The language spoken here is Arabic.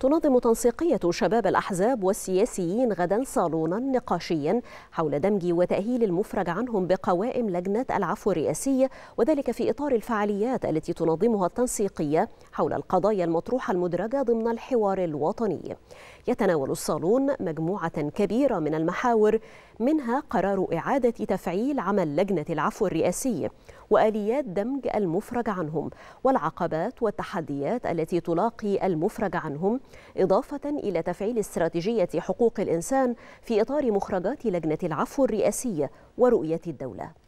تنظم تنسيقية شباب الأحزاب والسياسيين غدا صالونا نقاشيا حول دمج وتأهيل المفرج عنهم بقوائم لجنة العفو الرئاسية وذلك في إطار الفعاليات التي تنظمها التنسيقية حول القضايا المطروحة المدرجة ضمن الحوار الوطني يتناول الصالون مجموعة كبيرة من المحاور منها قرار إعادة تفعيل عمل لجنة العفو الرئاسي وآليات دمج المفرج عنهم والعقبات والتحديات التي تلاقي المفرج عنهم إضافة إلى تفعيل استراتيجية حقوق الإنسان في إطار مخرجات لجنة العفو الرئاسية ورؤية الدولة